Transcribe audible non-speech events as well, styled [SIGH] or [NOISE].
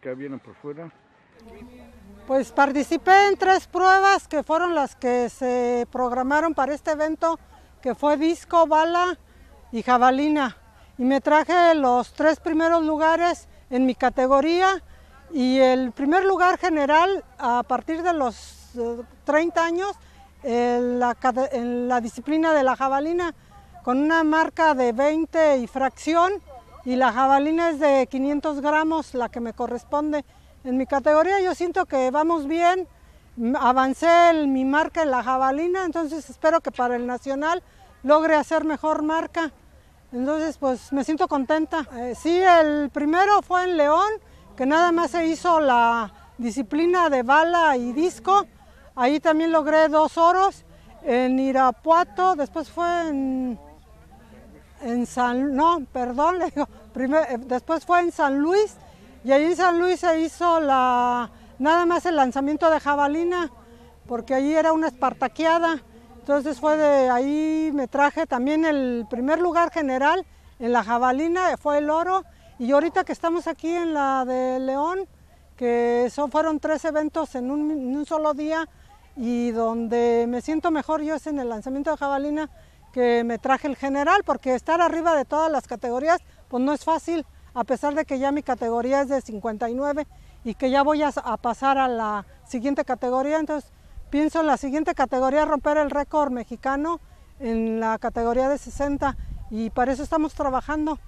que vienen por fuera? Pues participé en tres pruebas que fueron las que se programaron para este evento, que fue disco, bala y jabalina. Y me traje los tres primeros lugares en mi categoría y el primer lugar general a partir de los 30 eh, años en la, en la disciplina de la jabalina con una marca de 20 y fracción y la jabalina es de 500 gramos, la que me corresponde. En mi categoría yo siento que vamos bien, avancé mi marca en la jabalina, entonces espero que para el nacional logre hacer mejor marca. Entonces pues me siento contenta. Eh, sí, el primero fue en León, que nada más se hizo la disciplina de bala y disco. Ahí también logré dos oros en Irapuato, después fue en en San, no, perdón, [LAUGHS] le digo, primero, eh, después fue en San Luis y ahí en San Luis se hizo la, nada más el lanzamiento de jabalina, porque allí era una espartaqueada, entonces fue de ahí me traje también el primer lugar general en la jabalina, fue el oro, y ahorita que estamos aquí en la de León, que son, fueron tres eventos en un, en un solo día, y donde me siento mejor yo es en el lanzamiento de jabalina, que me traje el general, porque estar arriba de todas las categorías, pues no es fácil, a pesar de que ya mi categoría es de 59 y que ya voy a, pasar a la siguiente categoría, entonces pienso en la siguiente categoría romper el récord mexicano en la categoría de 60 y para eso estamos trabajando.